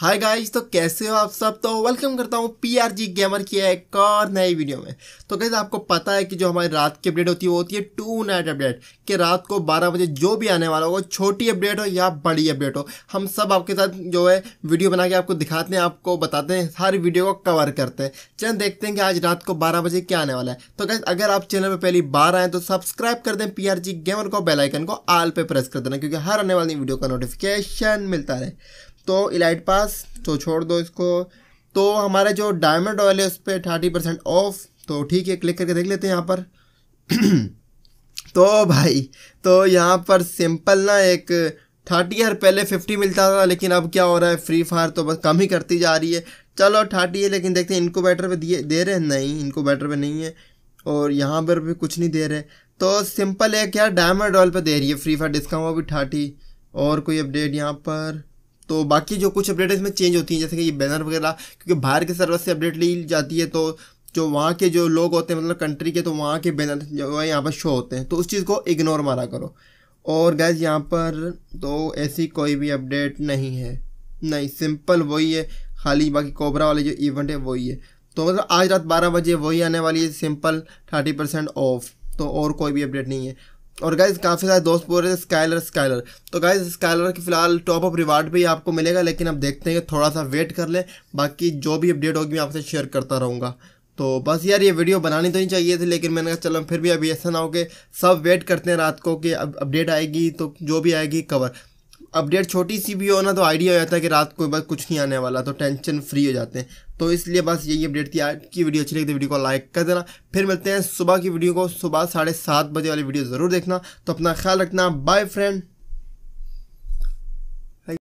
hi guys तो कैसे हो आप सब तो वेलकम करता हूँ पीआरजी गेमर की एक और नई वीडियो में तो कैसे आपको पता है कि जो हमारी रात की अपडेट होती है वो होती है टू नाइट अपडेट कि रात को 12 बजे जो भी आने वाला हो छोटी अपडेट हो या बड़ी अपडेट हो हम सब आपके साथ जो है वीडियो बना के आपको दिखाते हैं आपको बताते हैं हर वीडियो को कवर करते हैं चल देखते हैं कि आज रात को बारह बजे क्या आने वाला है तो कैसे अगर आप चैनल पर पहली बार आएँ तो सब्सक्राइब कर दें पी गेमर को बेलाइकन को आल पर प्रेस कर देना क्योंकि हर आने वाली वीडियो का नोटिफिकेशन मिलता रहे तो इलाइट पास तो छोड़ दो इसको तो हमारा जो डायमंड ऑयल है उस पर थर्टी परसेंट ऑफ तो ठीक है क्लिक करके देख लेते हैं यहाँ पर तो भाई तो यहाँ पर सिंपल ना एक थर्टी ईयर पहले फिफ्टी मिलता था लेकिन अब क्या हो रहा है फ्री फायर तो बस कम ही करती जा रही है चलो थर्टी है लेकिन देखते हैं इनको बैटर पर दिए दे रहे हैं नहीं इनको बैटर पर नहीं है और यहाँ पर भी कुछ नहीं दे रहे तो सिंपल है क्या डायमंड ऑयल पर दे रही है फ्री फायर डिस्काउंट अभी थर्टी और कोई अपडेट यहाँ पर तो बाकी जो कुछ अपडेट इसमें चेंज होती हैं जैसे कि ये बैनर वगैरह क्योंकि बाहर के सर्वर से अपडेट ली जाती है तो जो वहाँ के जो लोग होते हैं मतलब कंट्री के तो वहाँ के बैनर जो है यहाँ पर शो होते हैं तो उस चीज़ को इग्नोर मारा करो और गैस यहाँ पर तो ऐसी कोई भी अपडेट नहीं है नहीं सिंपल वही है खाली बाकी कोबरा वाले जो इवेंट है वही है तो मतलब आज रात बारह बजे वही आने वाली है सिंपल थर्टी परसेंट ऑफ तो और कोई भी अपडेट नहीं है और गाइज काफ़ी सारे दोस्त बोल रहे थे स्काइलर स्काइलर तो गाइज स्काइलर के फिलहाल टॉप अप रिवार्ड भी आपको मिलेगा लेकिन अब देखते हैं थोड़ा सा वेट कर लें बाकी जो भी अपडेट होगी मैं आपसे शेयर करता रहूँगा तो बस यार ये वीडियो बनानी तो नहीं चाहिए थी लेकिन मैंने कहा चलो फिर भी अभी ऐसा ना हो कि सब वेट करते हैं रात को कि अब अपडेट आएगी तो जो भी आएगी कवर अपडेट छोटी सी भी हो ना तो आइडिया हो जाता है कि रात को बस कुछ नहीं आने वाला तो टेंशन फ्री हो जाते हैं तो इसलिए बस यही अपडेट थी आज की वीडियो अच्छी लगी तो वीडियो को लाइक कर देना फिर मिलते हैं सुबह की वीडियो को सुबह साढ़े सात बजे वाली वीडियो ज़रूर देखना तो अपना ख्याल रखना बाय फ्रेंड